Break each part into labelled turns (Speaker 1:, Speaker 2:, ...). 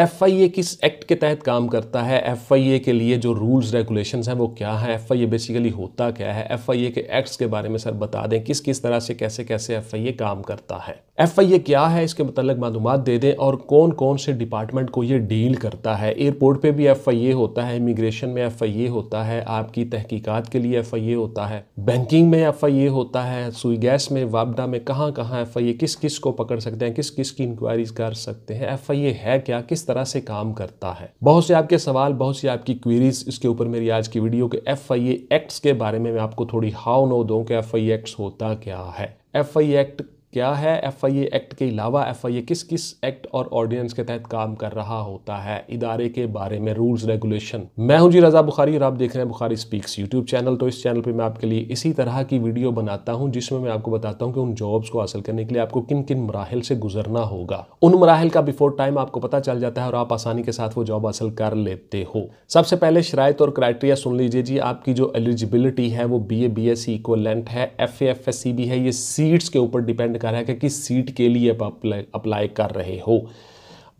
Speaker 1: F I ए किस act के तहत काम करता है एफ आई ए के लिए जो रूल्स रेगुलेशंस हैं वो क्या है एफ आई ए बेसिकली होता क्या है एफ आई ए के एक्ट्स के बारे में सर बता दें किस किस तरह से कैसे कैसे एफ आई ए काम करता है एफ आई ए क्या है इसके मतलब मालूम दे दें और कौन कौन से डिपार्टमेंट को ये डील करता है एयरपोर्ट पे भी एफ आई ए होता है इमिग्रेशन में एफ आई ए होता है आपकी तहकीकात के लिए एफ आई ए होता है बैंकिंग में एफ आई ए होता है सुई गैस में वापडा में कहाँ कहाँ एफ आई ए किस किस को पकड़ सकते हैं किस किस की इंक्वायरीज कर सकते हैं एफ आई ए है क्या किस तरह से काम करता है बहुत से आपके सवाल बहुत सी आपकी क्वेरीज इसके ऊपर मेरी आज की वीडियो के एफ आई ए एक्ट्स के बारे में मैं आपको थोड़ी हाउ नो दूँ कि एफ आई एक्ट्स होता क्या है एफ आई एक्ट क्या है एफ एक्ट के अलावा एफ किस किस एक्ट और ऑर्डिनेंस के तहत काम कर रहा होता है इदारे के बारे में रूल्स रेगुलेशन मैं हूं जी रजा बुखारी और आप देख रहे हैं बुखारी स्पीक्स यूट्यूब चैनल तो इस चैनल पे मैं आपके लिए इसी तरह की वीडियो बनाता हूं जिसमें मैं आपको बताता हूँ कि उन जॉब्स को हासिल करने के लिए आपको किन किन मराहल से गुजरना होगा उन मराहल का बिफोर टाइम आपको पता चल जाता है और आप आसानी के साथ वो जॉब हासिल कर लेते हो सबसे पहले शराय और क्राइटेरिया सुन लीजिए जी आपकी जो एलिजिबिलिटी है वो B A B S C equivalent है F A F S C भी है ये सीट्स के ऊपर डिपेंड करेगा कि किस सीट के लिए आप अप्लाई अप्लाई कर रहे हो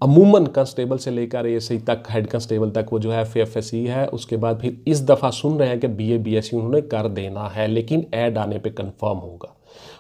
Speaker 1: अमूमन कांस्टेबल से लेकर एस e तक हेड कांस्टेबल तक वो जो है एफ e है उसके बाद फिर इस दफ़ा सुन रहे हैं कि बी ए एस उन्होंने कर देना है लेकिन एड आने पे कंफर्म होगा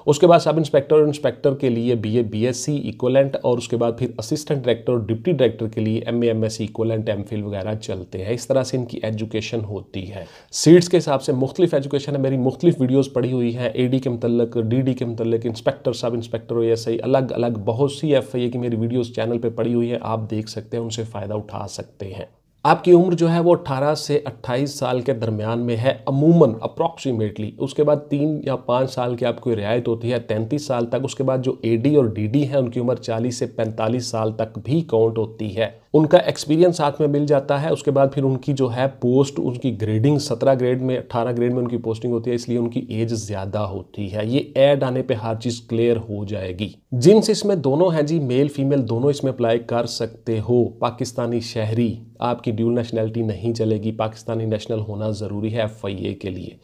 Speaker 1: उसके बाद सब इंस्पेक्टर और इंस्पेक्टर के लिए B A B S C equivalent और उसके बाद फिर असिस्टेंट डायरेक्टर और डिप्टी डायरेक्टर के लिए M A M S C equivalent M phil वगैरह चलते हैं इस तरह से इनकी एजुकेशन होती है सीट्स के हिसाब से मुख्तलिफ एजुकेशन है मेरी मुख्तलिफ वीडियोज़ पड़ी हुई है ए डी के मतलब डी डी के मतलब इंस्पेक्टर सब इंस्पेक्टर और एस आई अलग अलग बहुत सी एफ आई ए की मेरी वीडियोज़ चैनल पर पड़ी हुई है आप देख सकते हैं उनसे फ़ायदा उठा सकते हैं आपकी उम्र जो है वो 18 से 28 साल के दरमियान में है अमूमन अप्रॉक्सीमेटली उसके बाद तीन या पाँच साल की आपको रियायत होती है 33 साल तक उसके बाद जो एडी और डीडी है उनकी उम्र 40 से 45 साल तक भी काउंट होती है उनका एक्सपीरियंस साथ में मिल जाता है उसके बाद फिर उनकी जो है पोस्ट उनकी ग्रेडिंग सत्रह ग्रेड में अट्ठारह ग्रेड में उनकी पोस्टिंग होती है इसलिए उनकी एज ज़्यादा होती है ये एड आने पर हर चीज़ क्लियर हो जाएगी जिन्स इसमें दोनों हैं जी मेल फीमेल दोनों इसमें अप्लाई कर सकते हो पाकिस्तानी शहरी आपकी ड्यूल नेशनैलिटी नहीं चलेगी पाकिस्तानी नेशनल होना ज़रूरी है एफ के लिए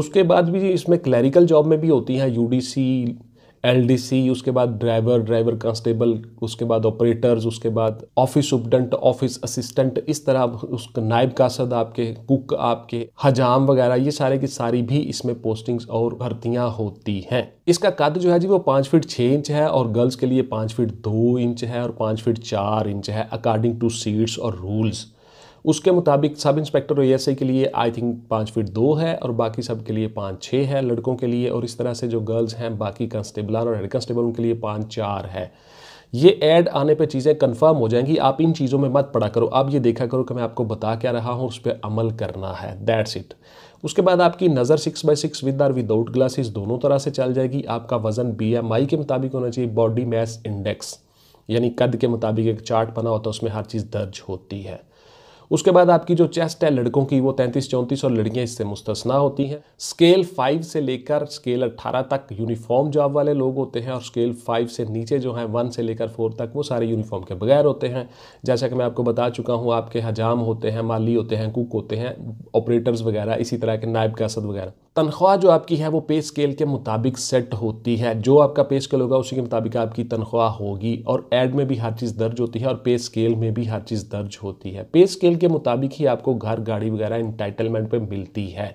Speaker 1: उसके बाद भी इसमें क्लरिकल जॉब में भी होती हैं यू एल उसके बाद ड्राइवर ड्राइवर कांस्टेबल उसके बाद ऑपरेटर्स उसके बाद ऑफिस उपडेंट ऑफिस असिस्टेंट इस तरह उसका नायब कासद आपके कुक आपके हजाम वगैरह ये सारे की सारी भी इसमें पोस्टिंग्स और भर्तियां होती हैं इसका कद जो है जी वो पाँच फीट छः इंच है और गर्ल्स के लिए पाँच फीट दो इंच है और पाँच फीट चार इंच है अकॉर्डिंग टू सीट्स और रूल्स उसके मुताबिक सब इंस्पेक्टर और ओ के लिए आई थिंक पाँच फीट दो है और बाकी सब के लिए पाँच छः है लड़कों के लिए और इस तरह से जो गर्ल्स हैं बाकी कंस्टेबलान और हेड कंस्टेबल उनके लिए पाँच चार है ये ऐड आने पे चीज़ें कंफर्म हो जाएंगी आप इन चीज़ों में मत पड़ा करो आप ये देखा करो कि मैं आपको बता क्या रहा हूँ उस पर अमल करना है दैट्स इट उसके बाद आपकी नज़र six by six with or without glasses दोनों तरह से चल जाएगी आपका वजन बीएमआई के मुताबिक होना चाहिए बॉडी मैस इंडेक्स यानी कद के मुताबिक एक चार्ट बना होता है उसमें हर चीज़ दर्ज होती है उसके बाद आपकी जो चेस्ट है लड़कों की वो तैंतीस चौंतीस और लड़कियाँ इससे मुस्तना होती हैं स्केल फाइव से लेकर स्केल अट्ठारह तक यूनिफॉर्म जॉब वाले लोग होते हैं और स्केल फाइव से नीचे जो हैं वन से लेकर फोर तक वो सारे यूनिफॉर्म के बगैर होते हैं जैसा कि मैं आपको बता चुका हूँ आपके हजाम होते हैं माली होते हैं कुक होते हैं ऑपरेटर्स वगैरह इसी तरह के नायब कैसद वगैरह तनख्वाह जो आपकी है वो पे स्केल के मुताबिक सेट होती है जो आपका पे स्केल होगा उसी के मुताबिक आपकी तनख्वाह होगी और एड में भी हर चीज़ दर्ज होती है और पे स्केल में भी हर चीज़ दर्ज होती है पे स्केल के मुताबिक ही आपको घर गाड़ी वगैरह इंटाइटलमेंट पर मिलती है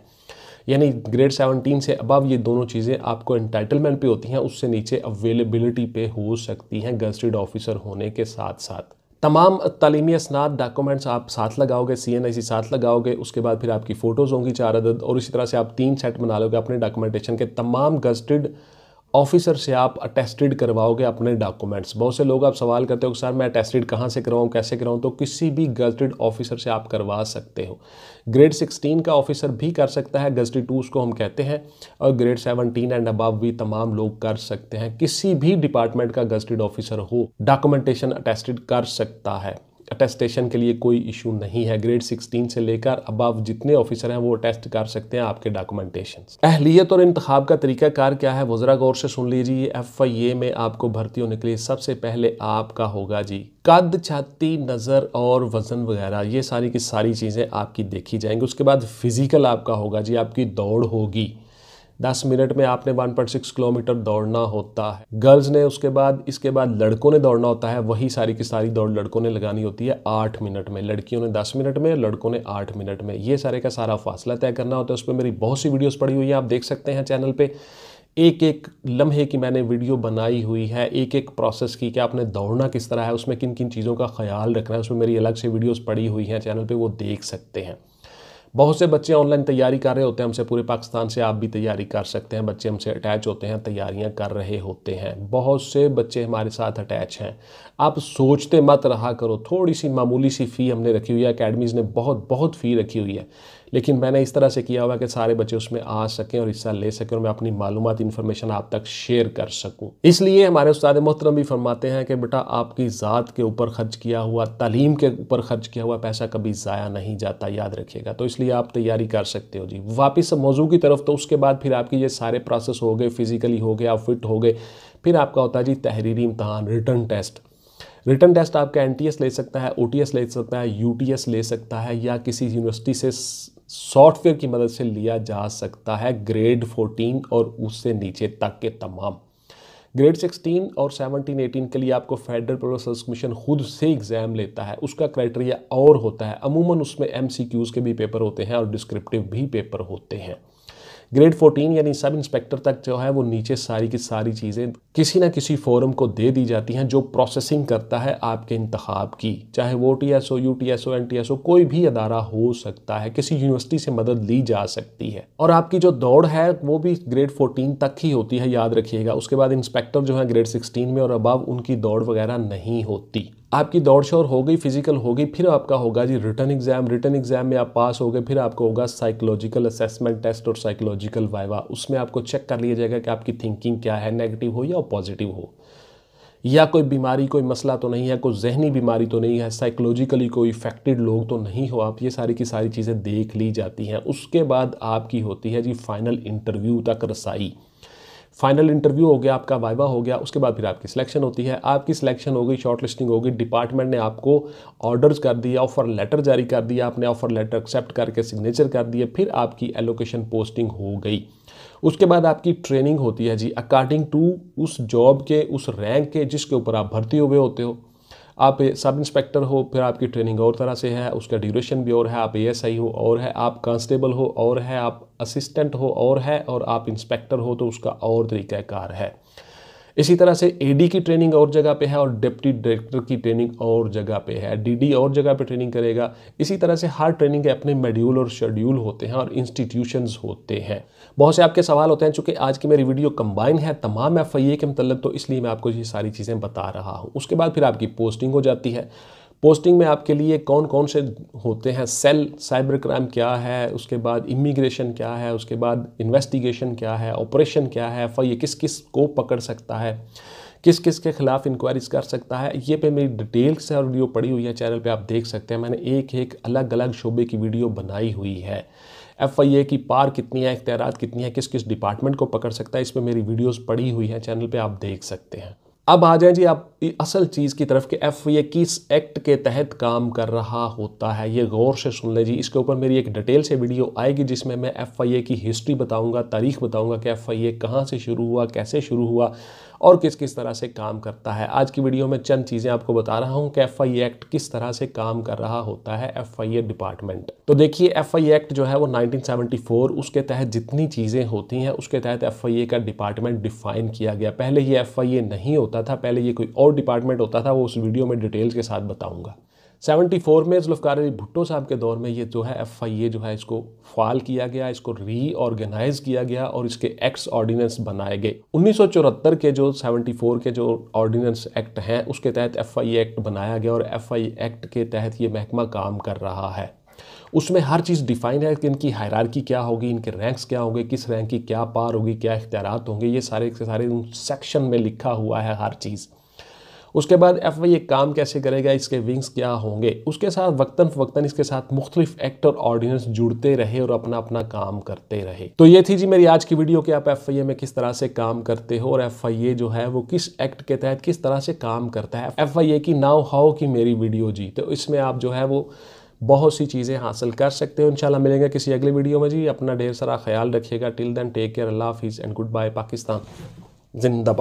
Speaker 1: यानी ग्रेड सेवनटीन से अबव ये दोनों चीज़ें आपको इंटाइटलमेंट पे होती हैं उससे नीचे अवेलेबिलिटी पे हो सकती हैं गस्टेड ऑफिसर होने के साथ साथ तमाम तलीमी असनाद डॉक्यूमेंट्स आप साथ लगाओगे सी एन आई सी साथ लगाओगे उसके बाद फिर आपकी फ़ोटोज़ होंगी चार अदद और इसी तरह से आप तीन सेट बना लोगे अपने डॉक्यूमेंटेशन के तमाम गजटेड ऑफिसर से आप अटेस्टेड करवाओगे अपने डॉक्यूमेंट्स बहुत से लोग आप सवाल करते हो सर मैं अटेस्टेड कहाँ से करवाऊँ कैसे करवाऊँ तो किसी भी गजटेड ऑफिसर से आप करवा सकते हो ग्रेड सिक्सटीन का ऑफिसर भी कर सकता है गजटेड टू उसको हम कहते हैं और ग्रेड सेवनटीन एंड अबव भी तमाम लोग कर सकते हैं किसी भी डिपार्टमेंट का गजटेड ऑफिसर हो डॉक्यूमेंटेशन अटेस्टेड कर सकता है अटेस्टेशन के लिए कोई इशू नहीं है ग्रेड 16 से लेकर अब आप जितने ऑफिसर हैं वो टेस्ट कर सकते हैं आपके डॉक्यूमेंटेशन अहलियत और इंतखब का तरीकाकार क्या है वजरा गौर से सुन लीजिए एफ आई ए में आपको भर्ती होने के लिए सबसे पहले आपका होगा जी कद छाती नज़र और वज़न वगैरह ये सारी की सारी चीज़ें आपकी देखी जाएंगी उसके बाद फिज़िकल आपका होगा जी आपकी दौड़ होगी दस मिनट में आपने 1.6 किलोमीटर दौड़ना होता है गर्ल्स ने उसके बाद इसके बाद लड़कों ने दौड़ना होता है वही सारी की सारी दौड़ लड़कों ने लगानी होती है आठ मिनट में लड़कियों ने दस मिनट में लड़कों ने आठ मिनट में ये सारे का सारा फासला तय करना होता है उस पर मेरी बहुत सी वीडियोज़ पड़ी हुई हैं आप देख सकते हैं चैनल पर एक एक लम्हे की मैंने वीडियो बनाई हुई है एक एक प्रोसेस की कि आपने दौड़ना किस तरह है उसमें किन किन चीज़ों का ख्याल रखना है उसमें मेरी अलग से वीडियोस पड़ी हुई हैं चैनल पे वो देख सकते हैं बहुत से बच्चे ऑनलाइन तैयारी कर रहे होते हैं हमसे पूरे पाकिस्तान से आप भी तैयारी कर सकते हैं बच्चे हमसे अटैच होते हैं तैयारियां कर रहे होते हैं बहुत से बच्चे हमारे साथ अटैच हैं आप सोचते मत रहा करो थोड़ी सी मामूली सी फ़ी हमने रखी हुई है अकेडमीज़ ने बहुत बहुत फ़ी रखी हुई है लेकिन मैंने इस तरह से किया हुआ कि सारे बच्चे उसमें आ सकें और हिस्सा ले सकें और मैं अपनी मालूम इन्फॉर्मेशन आप तक शेयर कर सकूँ इसलिए हमारे उस्ताद मोहतरम भी फरमाते हैं कि बेटा आपकी ज़ात के ऊपर खर्च किया हुआ तालीम के ऊपर खर्च किया हुआ पैसा कभी ज़ाया नहीं जाता याद रखिएगा तो इसलिए इसलिए आप तैयारी कर सकते हो जी वापस मौजू की तरफ तो उसके बाद फिर आपकी ये सारे प्रोसेस हो गए फिजिकली हो गए आप फिट हो गए फिर आपका होता है जी तहरीरी इम्तहान रिटर्न टेस्ट रिटर्न टेस्ट आपका एन ले सकता है ओ ले सकता है यू ले सकता है या किसी यूनिवर्सिटी से सॉफ्टवेयर की मदद से लिया जा सकता है ग्रेड 14 और उससे नीचे तक के तमाम ग्रेड 16 और 17 18 के लिए आपको फेडरल प्रोफेसर कमीशन खुद से एग्ज़ाम लेता है उसका क्राइटेरिया और होता है अमूमन उसमें एम के भी पेपर होते हैं और डिस्क्रिप्टिव भी पेपर होते हैं ग्रेड 14 यानी सब इंस्पेक्टर तक जो है वो नीचे सारी की सारी चीज़ें किसी ना किसी फोरम को दे दी जाती हैं जो प्रोसेसिंग करता है आपके इंतखब की चाहे वो T S O U T S O N T S O कोई भी अदारा हो सकता है किसी यूनिवर्सिटी से मदद ली जा सकती है और आपकी जो दौड़ है वो भी ग्रेड फोर्टीन तक ही होती है याद रखिएगा उसके बाद इंस्पेक्टर जो है ग्रेड सिक्सटीन में और अबव उनकी दौड़ वगैरह नहीं होती आपकी दौड़ शोर हो गई फिजिकल हो गई फिर आपका होगा जी रिटर्न एग्जाम रिटर्न एग्जाम में आप पास हो गए फिर आपको होगा साइकोलॉजिकल असेसमेंट टेस्ट और साइकोलॉजिकल वाइवा उसमें आपको चेक कर लिया जाएगा कि आपकी थिंकिंग क्या है नेगेटिव हो या पॉजिटिव हो या कोई बीमारी कोई मसला तो नहीं है कोई जहनी बीमारी तो नहीं है साइकोलॉजिकली कोई इफेक्टेड लोग तो नहीं हो आप ये सारी की सारी चीज़ें देख ली जाती हैं उसके बाद आपकी होती है जी फाइनल इंटरव्यू तक रसाई फाइनल इंटरव्यू हो गया आपका वाइवा हो गया उसके बाद फिर आपकी सिलेक्शन होती है आपकी सिलेक्शन हो गई शॉर्ट लिस्टिंग होगी डिपार्टमेंट ने आपको ऑर्डर्स कर दिए ऑफर लेटर जारी कर दिया आपने ऑफर लेटर एक्सेप्ट करके सिग्नेचर कर दिए फिर आपकी एलोकेशन पोस्टिंग हो गई उसके बाद आपकी ट्रेनिंग होती है जी अकॉर्डिंग टू उस जॉब के उस रैंक के जिसके ऊपर आप भर्ती हुए होते हो आप सब इंस्पेक्टर हो फिर आपकी ट्रेनिंग और तरह से है उसका ड्यूरेशन भी और है आप एएसआई हो और है आप कांस्टेबल हो और है आप असिस्टेंट हो और है और आप इंस्पेक्टर हो तो उसका और तरीक़ाकार है इसी तरह से एडी की ट्रेनिंग और जगह पे है और डिप्टी डायरेक्टर की ट्रेनिंग और जगह पे है डीडी और जगह पे ट्रेनिंग करेगा इसी तरह से हर ट्रेनिंग के अपने मेड्यूल और शेड्यूल होते हैं और इंस्टीट्यूशंस होते हैं बहुत से आपके सवाल होते हैं चूँकि आज की मेरी वीडियो कंबाइन है तमाम एफ के मतलब तो इसलिए मैं आपको ये सारी चीज़ें बता रहा हूँ उसके बाद फिर आपकी पोस्टिंग हो जाती है पोस्टिंग में आपके लिए कौन कौन से होते हैं सेल साइबर क्राइम क्या है उसके बाद इमिग्रेशन क्या है उसके बाद इन्वेस्टिगेशन क्या है ऑपरेशन क्या है फिर ये किस किस को पकड़ सकता है किस किस के खिलाफ इंक्वायरीज कर सकता है ये पे मेरी डिटेल्स से वीडियो पड़ी हुई है चैनल पे आप देख सकते हैं मैंने एक एक अलग अलग शोबे की वीडियो बनाई हुई है एफ आई ए की पार कितनी है इख्तियार कितनी है किस किस डिपार्टमेंट को पकड़ सकता है इस पर मेरी वीडियोज़ पड़ी हुई हैं चैनल पर आप देख सकते हैं अब आ जाए जी आप असल चीज़ की तरफ कि एफ ये किस एक्ट के तहत काम कर रहा होता है ये गौर से सुन लें जी इसके ऊपर मेरी एक डिटेल से वीडियो आएगी जिसमें मैं एफ आई ए की हिस्ट्री बताऊंगा तारीख बताऊंगा कि एफ आई ए कहाँ से शुरू हुआ कैसे शुरू हुआ और किस किस तरह से काम करता है आज की वीडियो में चंद चीज़ें आपको बता रहा हूँ कि एफ आई एक्ट किस तरह से काम कर रहा होता है एफ आई ए डिपार्टमेंट तो देखिए एफ आई एक्ट जो है वो नाइनटीन उसके तहत जितनी चीज़ें होती हैं उसके तहत एफ आई ए का डिपार्टमेंट डिफाइन किया गया पहले ये एफ आई ए नहीं होता होता था पहले ये कोई और डिपार्टमेंट होता था वो उस वीडियो में डिटेल्स के साथ बताऊंगा 74 में जुल्फकार अली भुट्टो साहब के दौर में ये जो है एफ जो है इसको फाल किया गया इसको रीऑर्गेनाइज किया गया और इसके एक्ट्स ऑर्डिनेंस बनाए गए उन्नीस के जो 74 के जो ऑर्डिनेंस एक्ट हैं उसके तहत एफ एक्ट बनाया गया और एफ एक्ट के तहत ये महकमा काम कर रहा है उसमें हर चीज़ डिफाइन है कि इनकी हायरार्की क्या होगी इनके रैंक्स क्या होंगे किस रैंक की क्या पार होगी क्या इख्तियार होंगे ये सारे के सारे उन सेक्शन में लिखा हुआ है हर चीज़ उसके बाद एफ वाई ये काम कैसे करेगा इसके विंग्स क्या होंगे उसके साथ वक्ता फ़वक्ता इसके साथ मुख्तलिफ एक्ट और ऑर्डिनेंस जुड़ते रहे और अपना अपना काम करते रहे तो ये थी जी मेरी आज की वीडियो कि आप एफ आई ए में किस तरह से काम करते हो और एफ आई ए जो है वो किस एक्ट के तहत किस तरह से काम करता है एफ आई ए की नाव हाउ की मेरी वीडियो जी तो इसमें आप जो है वो बहुत सी चीज़ें हासिल कर सकते हो इंशाल्लाह मिलेंगे किसी अगले वीडियो में जी अपना ढेर सारा ख्याल रखिएगा till then take care Allah हाफिज़ एंड गुड बाय पाकिस्तान जिंदाबाद